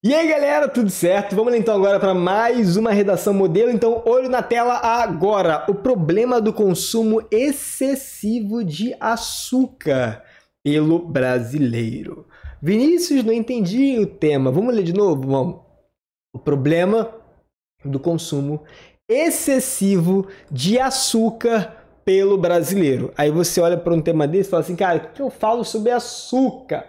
E aí galera, tudo certo? Vamos então agora para mais uma redação modelo. Então, olho na tela agora. O problema do consumo excessivo de açúcar pelo brasileiro. Vinícius, não entendi o tema. Vamos ler de novo? Vamos. O problema do consumo excessivo de açúcar pelo brasileiro. Aí você olha para um tema desse e fala assim, cara, o que eu falo sobre açúcar?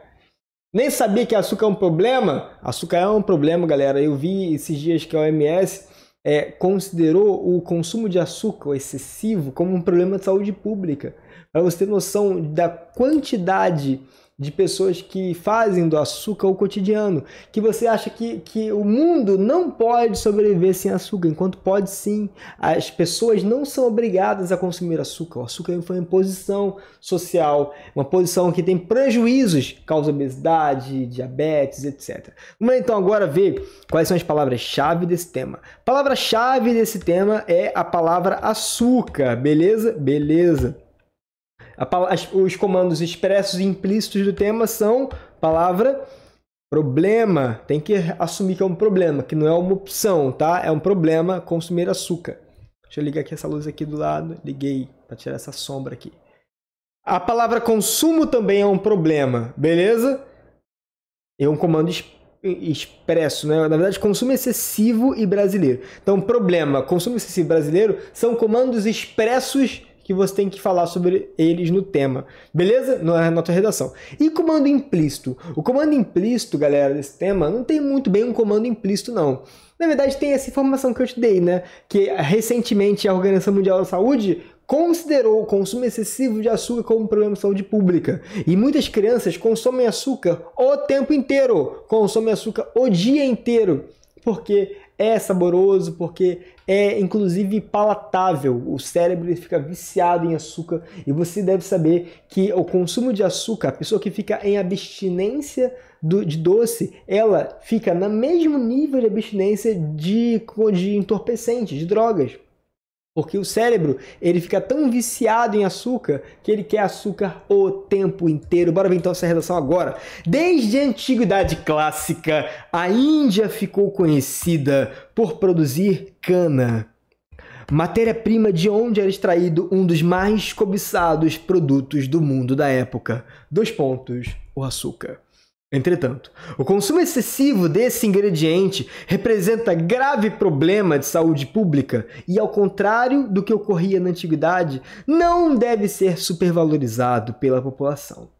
Nem sabia que açúcar é um problema. Açúcar é um problema, galera. Eu vi esses dias que a OMS é, considerou o consumo de açúcar excessivo como um problema de saúde pública. Para você ter noção da quantidade de pessoas que fazem do açúcar o cotidiano, que você acha que, que o mundo não pode sobreviver sem açúcar, enquanto pode sim. As pessoas não são obrigadas a consumir açúcar. O açúcar foi uma imposição social, uma posição que tem prejuízos, causa obesidade, diabetes, etc. Vamos então agora ver quais são as palavras-chave desse tema. Palavra-chave desse tema é a palavra açúcar, beleza? Beleza. As, os comandos expressos e implícitos do tema são palavra, problema. Tem que assumir que é um problema, que não é uma opção, tá? É um problema consumir açúcar. Deixa eu ligar aqui essa luz aqui do lado. Liguei para tirar essa sombra aqui. A palavra consumo também é um problema, beleza? É um comando expresso expresso, né? Na verdade, consumo excessivo e brasileiro. Então, problema, consumo excessivo brasileiro são comandos expressos que você tem que falar sobre eles no tema, beleza? Na, na tua redação. E comando implícito? O comando implícito, galera, desse tema, não tem muito bem um comando implícito, não. Na verdade, tem essa informação que eu te dei, né? Que recentemente a Organização Mundial da Saúde considerou o consumo excessivo de açúcar como um problema de saúde pública. E muitas crianças consomem açúcar o tempo inteiro, consomem açúcar o dia inteiro porque é saboroso, porque é inclusive palatável. O cérebro fica viciado em açúcar e você deve saber que o consumo de açúcar, a pessoa que fica em abstinência do, de doce, ela fica no mesmo nível de abstinência de, de entorpecentes, de drogas. Porque o cérebro, ele fica tão viciado em açúcar que ele quer açúcar o tempo inteiro. Bora ver então essa redação agora. Desde a antiguidade clássica, a Índia ficou conhecida por produzir cana, matéria-prima de onde era extraído um dos mais cobiçados produtos do mundo da época. Dois pontos, o açúcar. Entretanto, o consumo excessivo desse ingrediente representa grave problema de saúde pública e, ao contrário do que ocorria na antiguidade, não deve ser supervalorizado pela população.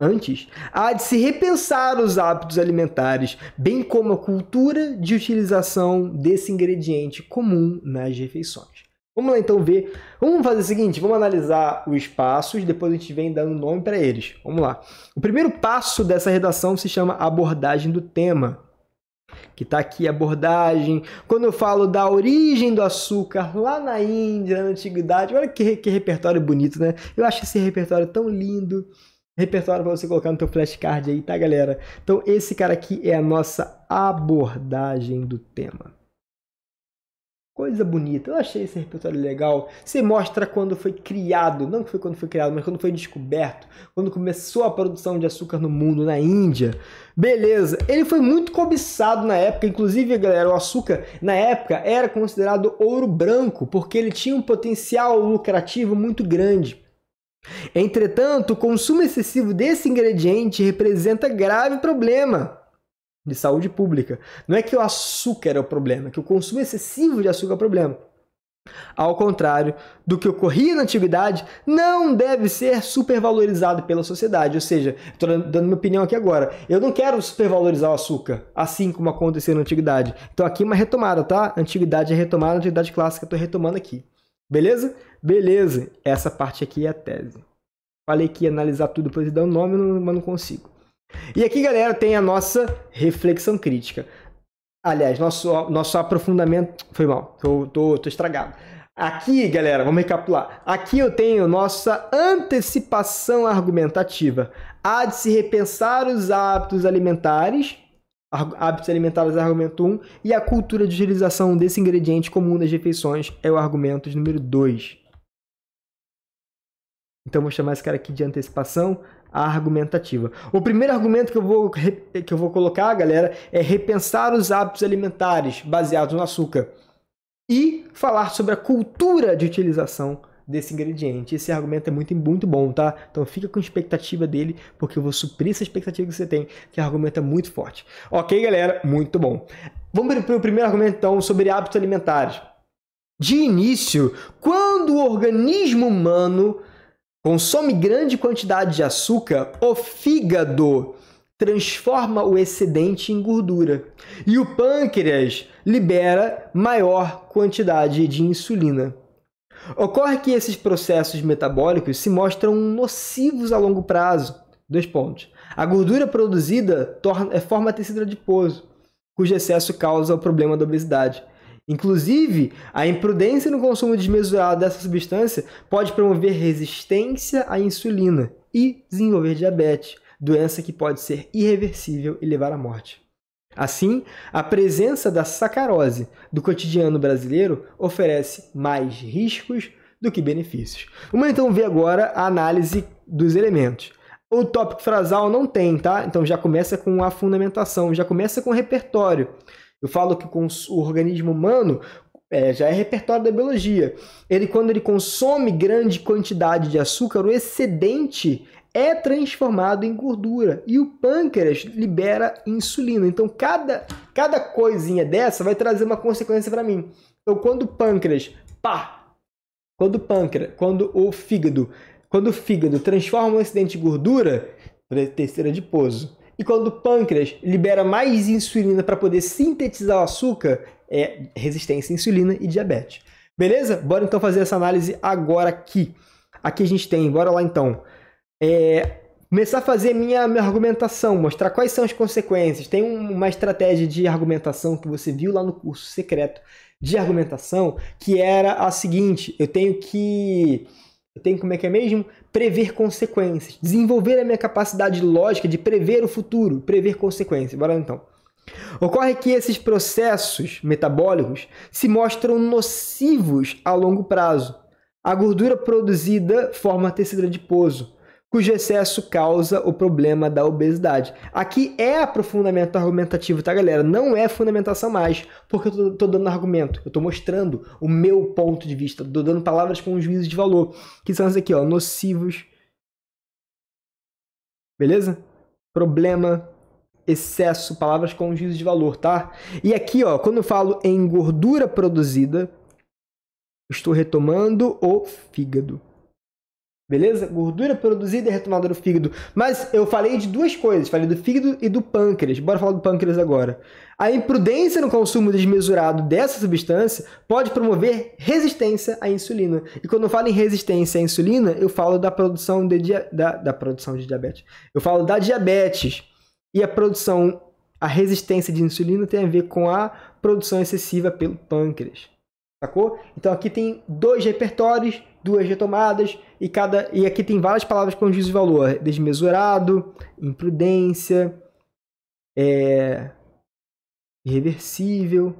Antes, há de se repensar os hábitos alimentares, bem como a cultura de utilização desse ingrediente comum nas refeições. Vamos lá então ver. Vamos fazer o seguinte, vamos analisar os passos, depois a gente vem dando nome para eles. Vamos lá. O primeiro passo dessa redação se chama abordagem do tema. Que está aqui abordagem. Quando eu falo da origem do açúcar lá na Índia, na antiguidade, olha que, que repertório bonito, né? Eu acho esse repertório tão lindo. Repertório para você colocar no teu flashcard aí, tá, galera? Então, esse cara aqui é a nossa abordagem do tema. Coisa bonita, eu achei esse repertório legal. Você mostra quando foi criado, não que foi quando foi criado, mas quando foi descoberto, quando começou a produção de açúcar no mundo, na Índia. Beleza, ele foi muito cobiçado na época, inclusive, galera, o açúcar na época era considerado ouro branco, porque ele tinha um potencial lucrativo muito grande. Entretanto, o consumo excessivo desse ingrediente representa grave problema de saúde pública. Não é que o açúcar é o problema, que o consumo excessivo de açúcar é o problema. Ao contrário do que ocorria na antiguidade, não deve ser supervalorizado pela sociedade. Ou seja, estou dando minha opinião aqui agora. Eu não quero supervalorizar o açúcar, assim como aconteceu na antiguidade. Então aqui é uma retomada, tá? Antiguidade é retomada, antiguidade clássica, estou retomando aqui. Beleza? Beleza. Essa parte aqui é a tese. Falei que ia analisar tudo, depois dar um nome, mas não consigo. E aqui, galera, tem a nossa reflexão crítica. Aliás, nosso, nosso aprofundamento. Foi mal, tô, tô, tô estragado. Aqui, galera, vamos recapitular. Aqui eu tenho nossa antecipação argumentativa. Há de se repensar os hábitos alimentares, hábitos alimentares é o argumento 1, e a cultura de utilização desse ingrediente comum das refeições é o argumento número 2. Então vou chamar esse cara aqui de antecipação, argumentativa. O primeiro argumento que eu vou, que eu vou colocar, galera, é repensar os hábitos alimentares baseados no açúcar e falar sobre a cultura de utilização desse ingrediente. Esse argumento é muito, muito bom, tá? Então fica com expectativa dele, porque eu vou suprir essa expectativa que você tem, que o argumento é muito forte. Ok, galera? Muito bom. Vamos para o primeiro argumento, então, sobre hábitos alimentares. De início, quando o organismo humano consome grande quantidade de açúcar, o fígado transforma o excedente em gordura e o pâncreas libera maior quantidade de insulina. Ocorre que esses processos metabólicos se mostram nocivos a longo prazo. Dois pontos. A gordura produzida torna, é, forma tecido adiposo, cujo excesso causa o problema da obesidade. Inclusive, a imprudência no consumo desmesurado dessa substância pode promover resistência à insulina e desenvolver diabetes, doença que pode ser irreversível e levar à morte. Assim, a presença da sacarose do cotidiano brasileiro oferece mais riscos do que benefícios. Vamos então ver agora a análise dos elementos. O tópico frasal não tem, tá? Então já começa com a fundamentação, já começa com o repertório. Eu falo que com o organismo humano é, já é repertório da biologia. Ele, quando ele consome grande quantidade de açúcar, o excedente é transformado em gordura e o pâncreas libera insulina. Então, cada, cada coisinha dessa vai trazer uma consequência para mim. Então, quando o pâncreas, pá, quando o pâncreas, quando o fígado, quando o fígado transforma um excedente em gordura, terceira pouso. E quando o pâncreas libera mais insulina para poder sintetizar o açúcar, é resistência à insulina e diabetes. Beleza? Bora então fazer essa análise agora aqui. Aqui a gente tem, bora lá então. É, começar a fazer minha, minha argumentação, mostrar quais são as consequências. Tem uma estratégia de argumentação que você viu lá no curso secreto de argumentação, que era a seguinte: eu tenho que eu tenho, como é que é mesmo? Prever consequências. Desenvolver a minha capacidade lógica de prever o futuro, prever consequências. Bora então. Ocorre que esses processos metabólicos se mostram nocivos a longo prazo. A gordura produzida forma tecido adiposo, cujo excesso causa o problema da obesidade. Aqui é aprofundamento argumentativo, tá, galera? Não é fundamentação mais, porque eu tô, dando argumento, eu tô mostrando o meu ponto de vista, tô dando palavras com um juízo de valor, que são essas aqui, ó, nocivos. Beleza? Problema, excesso, palavras com um juízo de valor, tá? E aqui, ó, quando eu falo em gordura produzida, estou retomando o fígado. Beleza? Gordura produzida e retomada no fígado. Mas eu falei de duas coisas, falei do fígado e do pâncreas. Bora falar do pâncreas agora. A imprudência no consumo desmesurado dessa substância pode promover resistência à insulina. E quando eu falo em resistência à insulina, eu falo da produção de dia... da, da produção de diabetes. Eu falo da diabetes. E a produção, a resistência de insulina tem a ver com a produção excessiva pelo pâncreas. Sacou? Então aqui tem dois repertórios, duas retomadas e cada e aqui tem várias palavras com juízo de valor, desmesurado, imprudência, é, irreversível,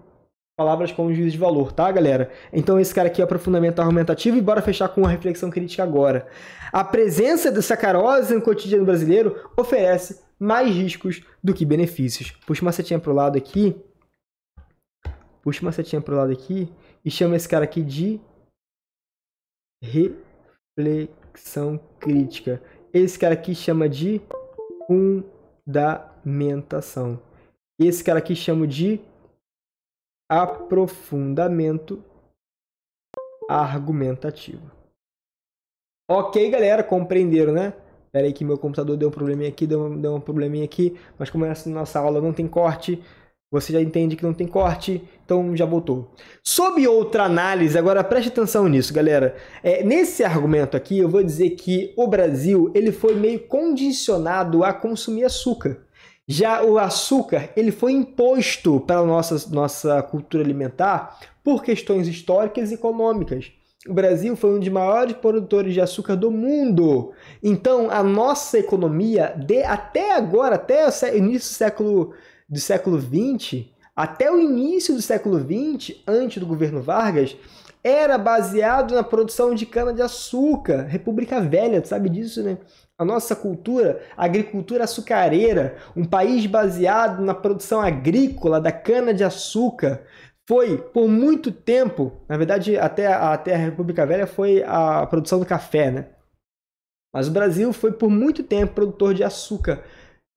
palavras com juízo de valor, tá, galera? Então esse cara aqui é aprofundamento argumentativo e bora fechar com uma reflexão crítica agora. A presença do sacarose no cotidiano brasileiro oferece mais riscos do que benefícios. Puxa uma setinha pro lado aqui. Puxa uma setinha pro lado aqui e chama esse cara aqui de reflexão crítica. Esse cara aqui chama de fundamentação. Esse cara aqui chama de aprofundamento argumentativo. Ok, galera, compreenderam, né? Pera aí que meu computador deu um probleminha aqui, deu um, deu um probleminha aqui, mas como essa é nossa aula não tem corte, você já entende que não tem corte, então já voltou. Sob outra análise, agora preste atenção nisso, galera. É, nesse argumento aqui, eu vou dizer que o Brasil ele foi meio condicionado a consumir açúcar. Já o açúcar ele foi imposto para a nossa, nossa cultura alimentar por questões históricas e econômicas. O Brasil foi um dos maiores produtores de açúcar do mundo. Então, a nossa economia, de até agora, até o início do século do século XX até o início do século XX, antes do governo Vargas, era baseado na produção de cana-de-açúcar. República Velha, tu sabe disso, né? A nossa cultura, a agricultura açucareira, um país baseado na produção agrícola da cana-de-açúcar, foi por muito tempo, na verdade, até, a, até a República Velha foi a produção do café, né? Mas o Brasil foi por muito tempo produtor de açúcar,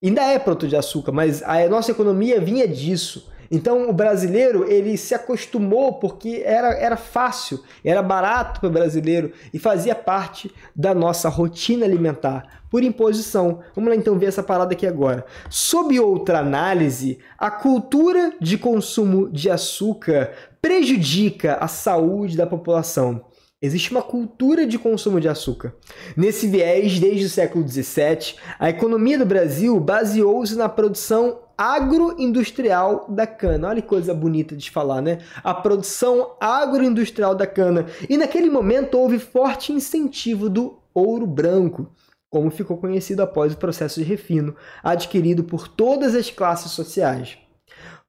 Ainda é produto de açúcar, mas a nossa economia vinha disso. Então o brasileiro ele se acostumou porque era, era fácil, era barato para o brasileiro e fazia parte da nossa rotina alimentar por imposição. Vamos lá então ver essa parada aqui agora. Sob outra análise, a cultura de consumo de açúcar prejudica a saúde da população. Existe uma cultura de consumo de açúcar. Nesse viés, desde o século XVII, a economia do Brasil baseou-se na produção agroindustrial da cana. Olha que coisa bonita de falar, né? A produção agroindustrial da cana. E naquele momento houve forte incentivo do ouro branco, como ficou conhecido após o processo de refino, adquirido por todas as classes sociais.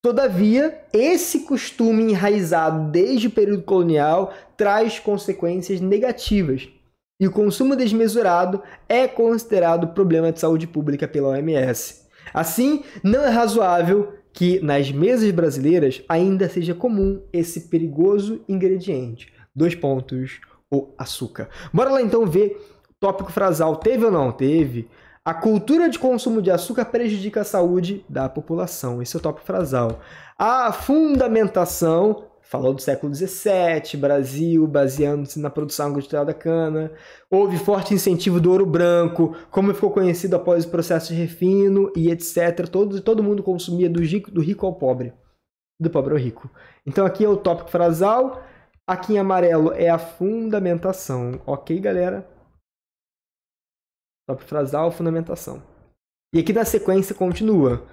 Todavia, esse costume enraizado desde o período colonial traz consequências negativas. E o consumo desmesurado é considerado problema de saúde pública pela OMS. Assim, não é razoável que nas mesas brasileiras ainda seja comum esse perigoso ingrediente. Dois pontos, o açúcar. Bora lá então ver tópico frasal teve ou não teve, a cultura de consumo de açúcar prejudica a saúde da população. Esse é o tópico frasal. A fundamentação, falou do século XVII, Brasil, baseando-se na produção industrial da cana. Houve forte incentivo do ouro branco, como ficou conhecido após o processo de refino e etc. Todo, todo mundo consumia do rico, do rico ao pobre. Do pobre ao rico. Então aqui é o tópico frasal. Aqui em amarelo é a fundamentação. Ok, galera? Top frasal, fundamentação. E aqui na sequência continua.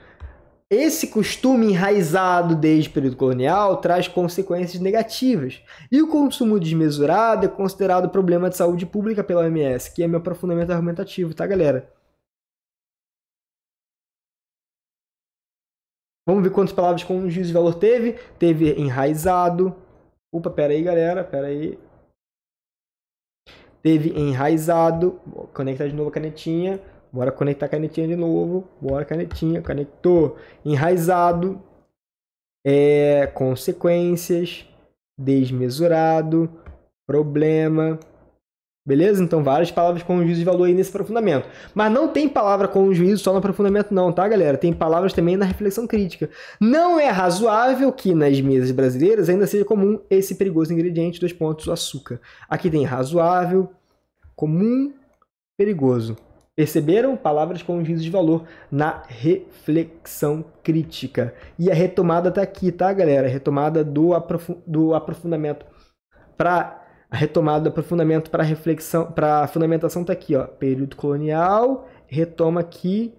Esse costume enraizado desde o período colonial traz consequências negativas. E o consumo desmesurado é considerado problema de saúde pública pela OMS, que é meu aprofundamento argumentativo, tá, galera? Vamos ver quantas palavras com juízo de valor teve. Teve enraizado. Opa, pera aí, galera, pera aí. Teve enraizado, conectar de novo a canetinha, bora conectar a canetinha de novo, bora canetinha, conectou. Enraizado, é, consequências, desmesurado, problema, Beleza? Então, várias palavras com juízo de valor aí nesse aprofundamento. Mas não tem palavra com juízo só no aprofundamento, não, tá, galera? Tem palavras também na reflexão crítica. Não é razoável que nas mesas brasileiras ainda seja comum esse perigoso ingrediente, dois pontos, açúcar. Aqui tem razoável, comum, perigoso. Perceberam palavras com juízo de valor na reflexão crítica. E a retomada tá aqui, tá, galera? A retomada do, aprof do aprofundamento para a retomada do aprofundamento para reflexão, para fundamentação está aqui, ó, período colonial, retoma aqui,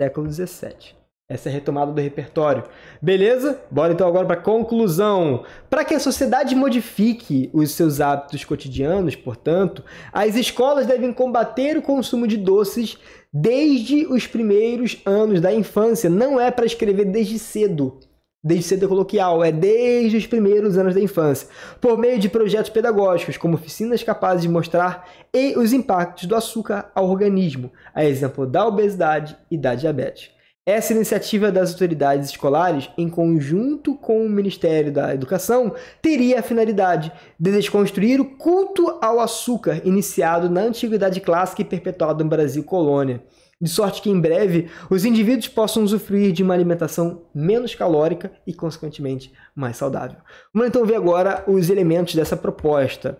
século XVII. Essa é a retomada do repertório. Beleza? Bora então agora para a conclusão. Para que a sociedade modifique os seus hábitos cotidianos, portanto, as escolas devem combater o consumo de doces desde os primeiros anos da infância. Não é para escrever desde cedo. Desde cedo coloquial, é desde os primeiros anos da infância, por meio de projetos pedagógicos, como oficinas capazes de mostrar e os impactos do açúcar ao organismo, a exemplo da obesidade e da diabetes. Essa iniciativa das autoridades escolares, em conjunto com o Ministério da Educação, teria a finalidade de desconstruir o culto ao açúcar iniciado na Antiguidade Clássica e perpetuado no Brasil colônia de sorte que em breve os indivíduos possam usufruir de uma alimentação menos calórica e, consequentemente, mais saudável. Vamos então ver agora os elementos dessa proposta.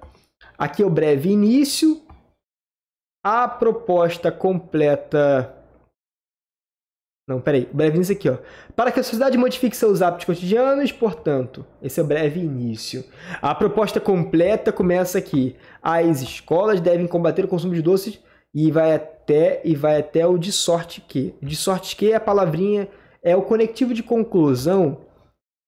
Aqui é o breve início, a proposta completa. Não, peraí, breve início aqui, ó. Para que a sociedade modifique seus hábitos cotidianos, portanto, esse é o breve início. A proposta completa começa aqui. As escolas devem combater o consumo de doces e vai até e vai até o de sorte que. De sorte que é a palavrinha, é o conectivo de conclusão.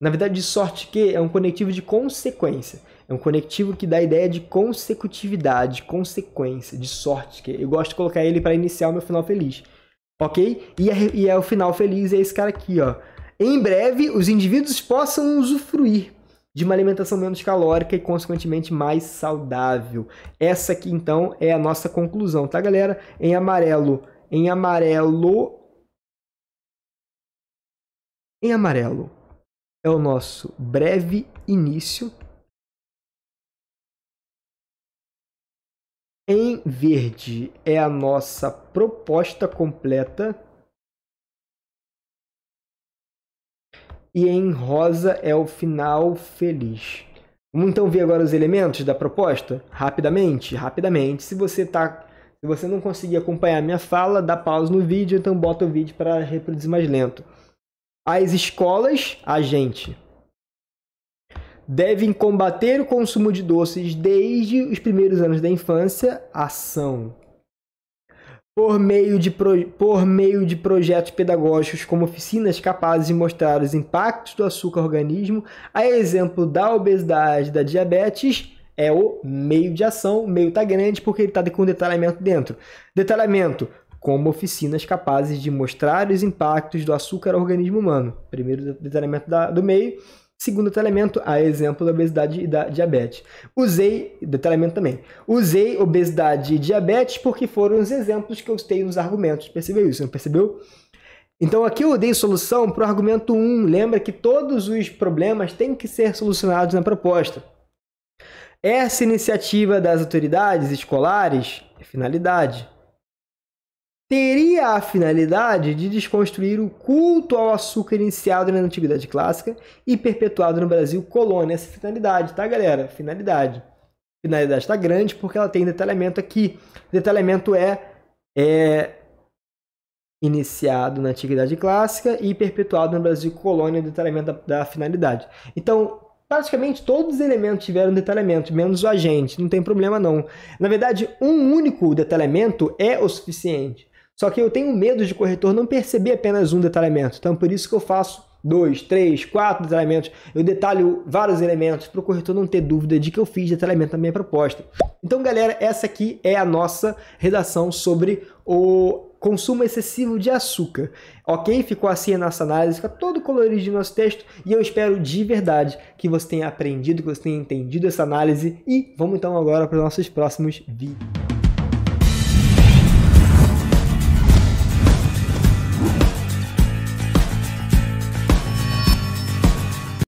Na verdade, de sorte que é um conectivo de consequência. É um conectivo que dá a ideia de consecutividade, consequência, de sorte que. Eu gosto de colocar ele para iniciar o meu final feliz. Ok? E é, e é o final feliz, é esse cara aqui, ó. Em breve, os indivíduos possam usufruir de uma alimentação menos calórica e, consequentemente, mais saudável. Essa aqui, então, é a nossa conclusão, tá, galera? Em amarelo, em amarelo... Em amarelo é o nosso breve início. Em verde é a nossa proposta completa. e em rosa é o final feliz. Vamos então ver agora os elementos da proposta? Rapidamente, rapidamente. Se você tá, se você não conseguir acompanhar minha fala, dá pausa no vídeo, então bota o vídeo para reproduzir mais lento. As escolas, a gente, devem combater o consumo de doces desde os primeiros anos da infância, ação por meio, de pro... por meio de projetos pedagógicos como oficinas capazes de mostrar os impactos do açúcar organismo, a exemplo da obesidade, da diabetes, é o meio de ação. O meio está grande porque ele está com detalhamento dentro. Detalhamento, como oficinas capazes de mostrar os impactos do açúcar ao organismo humano. Primeiro detalhamento da, do meio, Segundo tratamento, a exemplo da obesidade e da diabetes. Usei, detalhamento também, usei obesidade e diabetes porque foram os exemplos que eu citei nos argumentos. Percebeu isso? Não percebeu? Então aqui eu dei solução para o argumento 1. Lembra que todos os problemas têm que ser solucionados na proposta. Essa iniciativa das autoridades escolares é finalidade teria a finalidade de desconstruir o culto ao açúcar iniciado na Antiguidade Clássica e perpetuado no Brasil colônia. Essa é finalidade, tá, galera? Finalidade. Finalidade está grande porque ela tem detalhamento aqui. Detalhamento é, é iniciado na Antiguidade Clássica e perpetuado no Brasil colônia, detalhamento da, da finalidade. Então, praticamente todos os elementos tiveram detalhamento, menos o agente, não tem problema não. Na verdade, um único detalhamento é o suficiente. Só que eu tenho medo de corretor não perceber apenas um detalhamento. Então, por isso que eu faço dois, três, quatro detalhamentos. Eu detalho vários elementos para o corretor não ter dúvida de que eu fiz detalhamento da minha proposta. Então, galera, essa aqui é a nossa redação sobre o consumo excessivo de açúcar. Ok? Ficou assim a nossa análise, fica todo colorido de nosso texto e eu espero de verdade que você tenha aprendido, que você tenha entendido essa análise e vamos então agora para os nossos próximos vídeos.